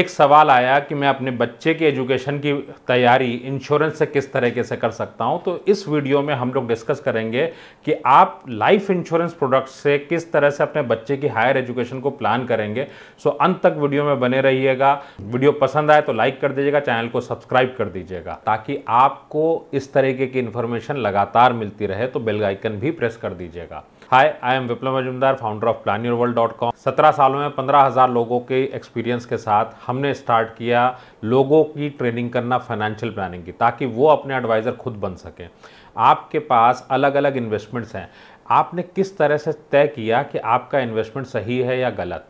एक सवाल आया कि मैं अपने बच्चे के एजुकेशन की तैयारी इंश्योरेंस से किस तरीके से कर सकता हूं तो इस वीडियो में हम लोग डिस्कस करेंगे कि आप लाइफ इंश्योरेंस प्रोडक्ट से किस तरह से अपने बच्चे की हायर एजुकेशन को प्लान करेंगे सो अंत तक वीडियो में बने रहिएगा वीडियो पसंद आए तो लाइक कर दीजिएगा चैनल को सब्सक्राइब कर दीजिएगा ताकि आपको इस तरीके की इन्फॉर्मेशन लगातार मिलती रहे तो बेलगाइकन भी प्रेस कर दीजिएगा hi I am Viplav Majumdar founder of plan your world dot com सत्रह सालों में पंद्रह हज़ार लोगों के एक्सपीरियंस के साथ हमने स्टार्ट किया लोगों की ट्रेनिंग करना फाइनेंशियल प्लानिंग की ताकि वो अपने एडवाइज़र खुद बन सकें आपके पास अलग अलग इन्वेस्टमेंट्स हैं आपने किस तरह से तय किया कि आपका इन्वेस्टमेंट सही है या गलत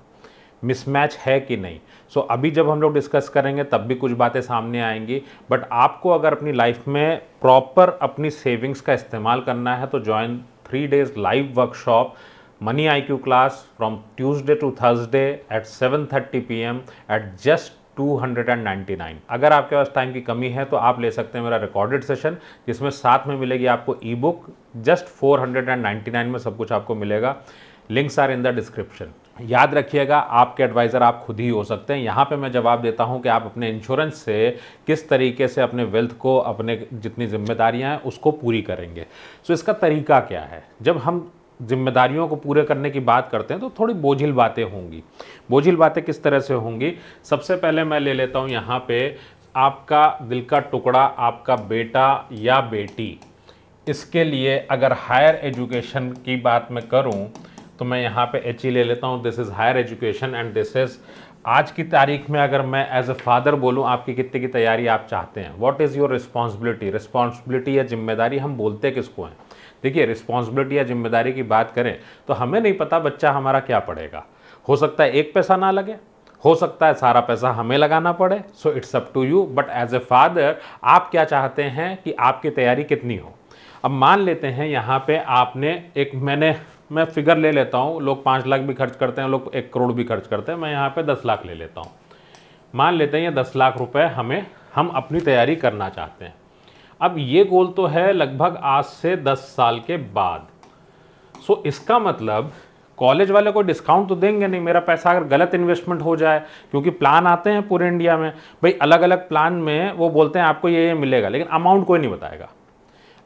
मिसमैच है कि नहीं सो so, अभी जब हम लोग डिस्कस करेंगे तब भी कुछ बातें सामने आएंगी बट आपको अगर अपनी लाइफ में प्रॉपर अपनी सेविंग्स का इस्तेमाल करना है तो join three days live workshop money I Q class from Tuesday to Thursday at seven thirty P M at just two hundred and ninety nine अगर आपके पास टाइम की कमी है तो आप ले सकते हैं मेरा रिकॉर्डेड सेशन जिसमें साथ में मिलेगी आपको ebook just four hundred and ninety nine में सब कुछ आपको मिलेगा links are in the description याद रखिएगा आपके एडवाइज़र आप खुद ही हो सकते हैं यहाँ पे मैं जवाब देता हूँ कि आप अपने इंश्योरेंस से किस तरीके से अपने वेल्थ को अपने जितनी जिम्मेदारियाँ हैं उसको पूरी करेंगे सो इसका तरीका क्या है जब हम जिम्मेदारियों को पूरे करने की बात करते हैं तो थोड़ी बोझिल बातें होंगी बोझिल बातें किस तरह से होंगी सबसे पहले मैं ले लेता हूँ यहाँ पर आपका दिल का टुकड़ा आपका बेटा या बेटी इसके लिए अगर हायर एजुकेशन की बात मैं करूँ तो मैं यहाँ पे एच ई e ले लेता हूँ this is higher education and this is आज की तारीख में अगर मैं एज अ फादर बोलूँ आपकी कितने की तैयारी आप चाहते हैं what is your responsibility responsibility या जिम्मेदारी हम बोलते किसको हैं देखिए रिस्पॉन्सिबिलिटी या जिम्मेदारी की बात करें तो हमें नहीं पता बच्चा हमारा क्या पढ़ेगा हो सकता है एक पैसा ना लगे हो सकता है सारा पैसा हमें लगाना पड़े so it's up to you but as a father आप क्या चाहते हैं कि आपकी तैयारी कितनी हो अब मान लेते हैं यहाँ पे आपने एक मैंने मैं फिगर ले लेता हूँ लोग पाँच लाख भी खर्च करते हैं लोग एक करोड़ भी खर्च करते हैं मैं यहाँ पे दस लाख ले लेता हूँ मान लेते हैं ये दस लाख रुपए हमें हम अपनी तैयारी करना चाहते हैं अब ये गोल तो है लगभग आज से दस साल के बाद सो इसका मतलब कॉलेज वाले को डिस्काउंट तो देंगे नहीं मेरा पैसा अगर गलत इन्वेस्टमेंट हो जाए क्योंकि प्लान आते हैं पूरे इंडिया में भाई अलग अलग प्लान में वो बोलते हैं आपको ये ये मिलेगा लेकिन अमाउंट कोई नहीं बताएगा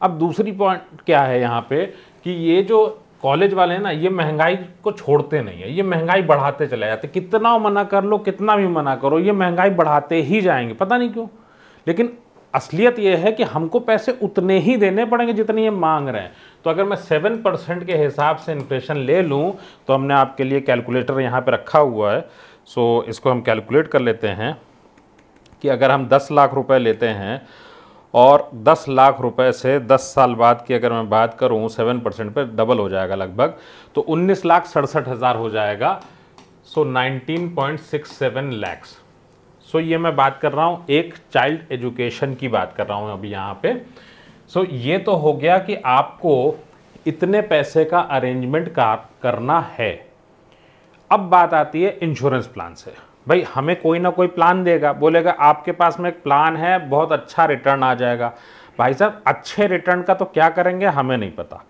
अब दूसरी पॉइंट क्या है यहाँ पे कि ये जो कॉलेज वाले हैं ना ये महंगाई को छोड़ते नहीं है ये महंगाई बढ़ाते चले जाते कितना मना कर लो कितना भी मना करो ये महंगाई बढ़ाते ही जाएंगे पता नहीं क्यों लेकिन असलियत ये है कि हमको पैसे उतने ही देने पड़ेंगे जितने ये मांग रहे हैं तो अगर मैं सेवन परसेंट के हिसाब से इन्फ्लेशन ले लूँ तो हमने आपके लिए कैलकुलेटर यहाँ पर रखा हुआ है सो इसको हम कैलकुलेट कर लेते हैं कि अगर हम दस लाख रुपये लेते हैं और 10 लाख रुपए से 10 साल बाद की अगर मैं बात करूं 7 परसेंट पर डबल हो जाएगा लगभग तो उन्नीस लाख सड़सठ हज़ार हो जाएगा so nineteen point six seven lakhs so ये मैं बात कर रहा हूँ एक चाइल्ड एजुकेशन की बात कर रहा हूँ अभी यहाँ पे सो ये तो हो गया कि आपको इतने पैसे का अरेंजमेंट का करना है अब बात आती है इंश्योरेंस प्लान से भाई हमें कोई ना कोई प्लान देगा बोलेगा आपके पास में एक प्लान है बहुत अच्छा रिटर्न आ जाएगा भाई साहब अच्छे रिटर्न का तो क्या करेंगे हमें नहीं पता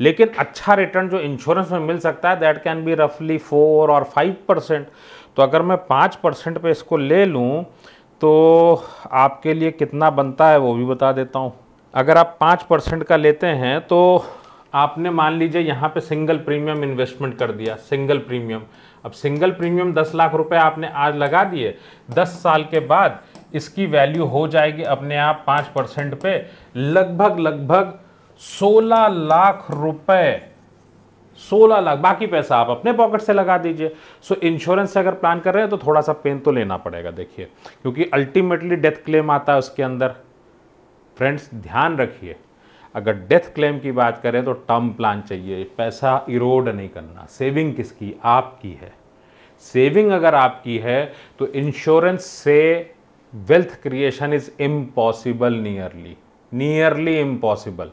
लेकिन अच्छा रिटर्न जो इंश्योरेंस में मिल सकता है दैट कैन बी रफली फोर और फाइव परसेंट तो अगर मैं पाँच परसेंट पर इसको ले लूँ तो आपके लिए कितना बनता है वो भी बता देता हूँ अगर आप पाँच परसेंट का लेते हैं तो आपने मान लीजिए यहाँ पे सिंगल प्रीमियम इन्वेस्टमेंट कर दिया सिंगल प्रीमियम अब सिंगल प्रीमियम दस लाख रुपए आपने आज लगा दिए दस साल के बाद इसकी वैल्यू हो जाएगी अपने आप पाँच परसेंट पे लगभग लगभग सोलह लाख रुपए सोलह लाख बाकी पैसा आप अपने पॉकेट से लगा दीजिए सो इंश्योरेंस से अगर प्लान कर रहे हैं तो थोड़ा सा पेन तो लेना पड़ेगा देखिए क्योंकि अल्टीमेटली डेथ क्लेम आता है उसके अंदर फ्रेंड्स ध्यान रखिए अगर डेथ क्लेम की बात करें तो टर्म प्लान चाहिए पैसा इरोड नहीं करना सेविंग किसकी आपकी है सेविंग अगर आपकी है तो इंश्योरेंस से wealth creation is impossible nearly nearly impossible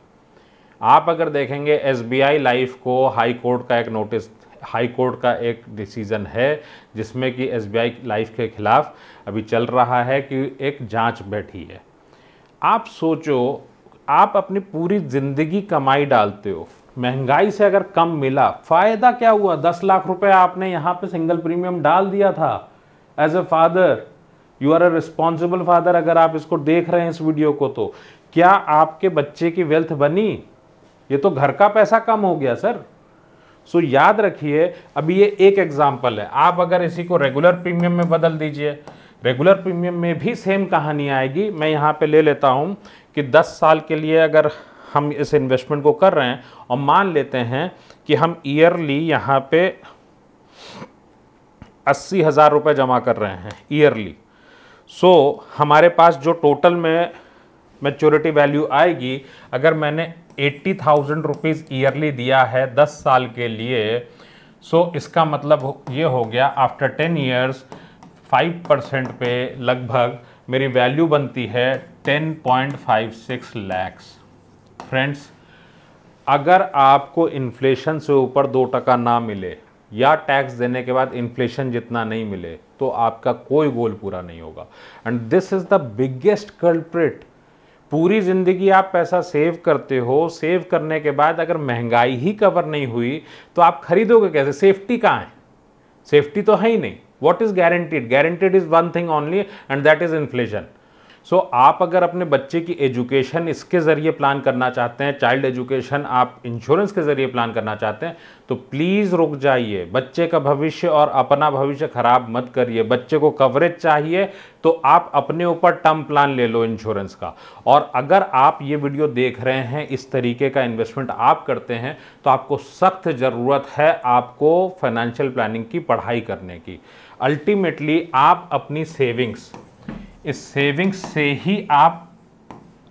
आप अगर देखेंगे एस बी आई लाइफ को हाई कोर्ट का एक नोटिस हाई कोर्ट का एक डिसीज़न है जिसमें कि एस बी आई लाइफ के ख़िलाफ़ अभी चल रहा है कि एक जांच बैठी है आप सोचो आप अपनी पूरी जिंदगी कमाई डालते हो महंगाई से अगर कम मिला फायदा क्या हुआ दस लाख रुपए आपने यहाँ पे सिंगल प्रीमियम डाल दिया था as a father you are a responsible father अगर आप इसको देख रहे हैं इस वीडियो को तो क्या आपके बच्चे की वेल्थ बनी ये तो घर का पैसा कम हो गया सर सो so, याद रखिए अभी ये एक एग्जाम्पल है आप अगर इसी को रेगुलर प्रीमियम में बदल दीजिए रेगुलर प्रीमियम में भी सेम कहानी आएगी मैं यहाँ पे ले लेता हूँ कि 10 साल के लिए अगर हम इस इन्वेस्टमेंट को कर रहे हैं और मान लेते हैं कि हम ईयरली यहाँ पे अस्सी हज़ार रुपये जमा कर रहे हैं ईयरली सो so, हमारे पास जो टोटल में मेच्योरिटी वैल्यू आएगी अगर मैंने एट्टी थाउजेंड रुपीज़ ईयरली दिया है दस साल के लिए सो so, इसका मतलब ये हो गया after ten years five percent पे लगभग मेरी वैल्यू बनती है 10.56 लैक्स फ्रेंड्स अगर आपको इन्फ्लेशन से ऊपर दो टका ना मिले या टैक्स देने के बाद इन्फ्लेशन जितना नहीं मिले तो आपका कोई गोल पूरा नहीं होगा and this is the biggest culprit पूरी ज़िंदगी आप पैसा सेव करते हो सेव करने के बाद अगर महंगाई ही कवर नहीं हुई तो आप खरीदोगे कैसे सेफ्टी कहाँ है सेफ्टी तो है ही नहीं what is guaranteed guaranteed is one thing only and that is inflation so so, आप अगर अपने बच्चे की एजुकेशन इसके ज़रिए प्लान करना चाहते हैं चाइल्ड एजुकेशन आप इंश्योरेंस के ज़रिए प्लान करना चाहते हैं तो प्लीज़ रुक जाइए बच्चे का भविष्य और अपना भविष्य ख़राब मत करिए बच्चे को कवरेज चाहिए तो आप अपने ऊपर टर्म प्लान ले लो इंश्योरेंस का और अगर आप ये वीडियो देख रहे हैं इस तरीके का इन्वेस्टमेंट आप करते हैं तो आपको सख्त ज़रूरत है आपको फाइनेंशियल प्लानिंग की पढ़ाई करने की अल्टीमेटली आप अपनी सेविंग्स इस सेविंग से ही आप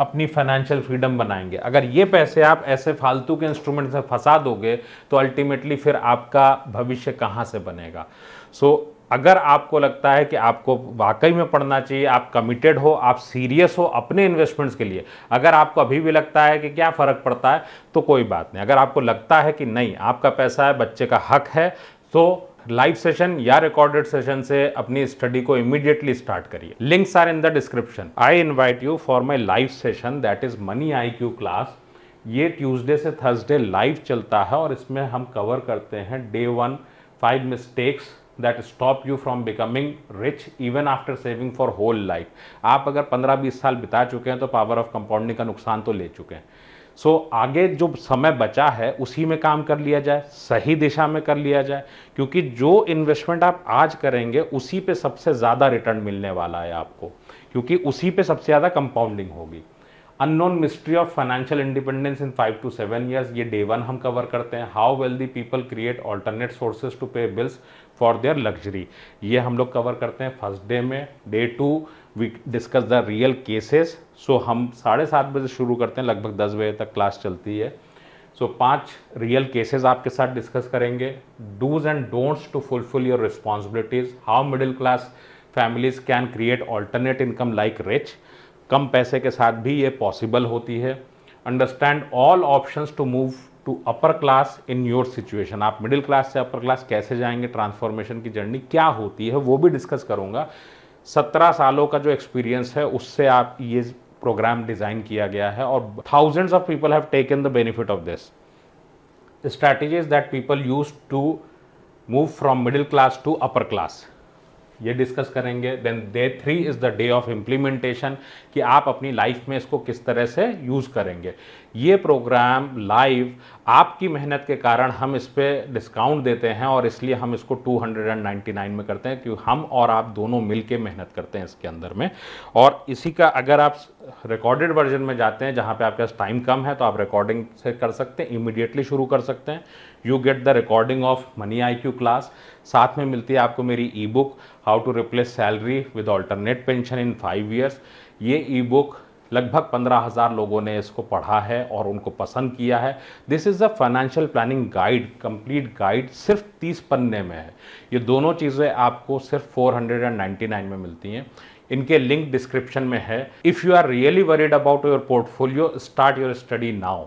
अपनी फाइनेंशियल फ्रीडम बनाएंगे अगर ये पैसे आप ऐसे फालतू के इंस्ट्रूमेंट से फंसा दोगे तो अल्टीमेटली फिर आपका भविष्य कहाँ से बनेगा सो so, अगर आपको लगता है कि आपको वाकई में पढ़ना चाहिए आप कमिटेड हो आप सीरियस हो अपने इन्वेस्टमेंट्स के लिए अगर आपको अभी भी लगता है कि क्या फ़र्क पड़ता है तो कोई बात नहीं अगर आपको लगता है कि नहीं आपका पैसा है बच्चे का हक है तो लाइव सेशन या रिकॉर्डेड सेशन से अपनी स्टडी को इमीडिएटली स्टार्ट करिए links are in the description I invite you for my live session that is money I Q class ये ट्यूसडे से थर्सडे लाइव चलता है और इसमें हम कवर करते हैं day one five mistakes that stop you from becoming rich even after saving for whole life आप अगर पंद्रह बीस साल बिता चुके हैं तो पावर ऑफ कंपाउंडिंग का नुकसान तो ले चुके हैं सो आगे जो समय बचा है उसी में काम कर लिया जाए सही दिशा में कर लिया जाए क्योंकि जो इन्वेस्टमेंट आप आज करेंगे उसी पे सबसे ज़्यादा रिटर्न मिलने वाला है आपको क्योंकि उसी पे सबसे ज़्यादा कंपाउंडिंग होगी unknown mystery of financial independence in five to seven years ये डे वन हम कवर करते हैं how well the people create alternate sources to pay bills for their luxury ये हम लोग कवर करते हैं फर्स्ट डे में day two we discuss the real cases so हम साढ़े सात बजे शुरू करते हैं लगभग दस बजे तक क्लास चलती है सो so, पांच रियल केसेस आपके साथ डिस्कस करेंगे dos and don'ts to fulfil your responsibilities how middle class families can create alternate income like rich कम पैसे के साथ भी ये पॉसिबल होती है understand all options to move to upper class in your situation आप मिडिल क्लास से अपर क्लास कैसे जाएंगे ट्रांसफॉर्मेशन की जर्नी क्या होती है वो भी डिस्कस करूंगा सत्रह सालों का जो एक्सपीरियंस है उससे आप ये प्रोग्राम डिज़ाइन किया गया है और thousands of people have taken the benefit of this strategies that people use to move from middle class to upper class ये डिस्कस करेंगे then day three is the day of implementation कि आप अपनी life में इसको किस तरह से यूज़ करेंगे ये प्रोग्राम लाइव आपकी मेहनत के कारण हम इस पर डिस्काउंट देते हैं और इसलिए हम इसको 299 में करते हैं क्योंकि हम और आप दोनों मिल के मेहनत करते हैं इसके अंदर में और इसी का अगर आप रिकॉर्डेड वर्जन में जाते हैं जहाँ पे आपके पास टाइम कम है तो आप रिकॉर्डिंग से कर सकते हैं इमिडिएटली शुरू कर सकते हैं you get the recording of money I Q class साथ में मिलती है आपको मेरी ebook how to replace salary with alternate pension in five years ये ई बुक लगभग पंद्रह हज़ार लोगों ने इसको पढ़ा है और उनको पसंद किया है this is a financial planning guide complete guide सिर्फ तीस पन्ने में है ये दोनों चीज़ें आपको सिर्फ four hundred and ninety nine में मिलती हैं इनके लिंक डिस्क्रिप्शन में है if you are really worried about your portfolio start your study now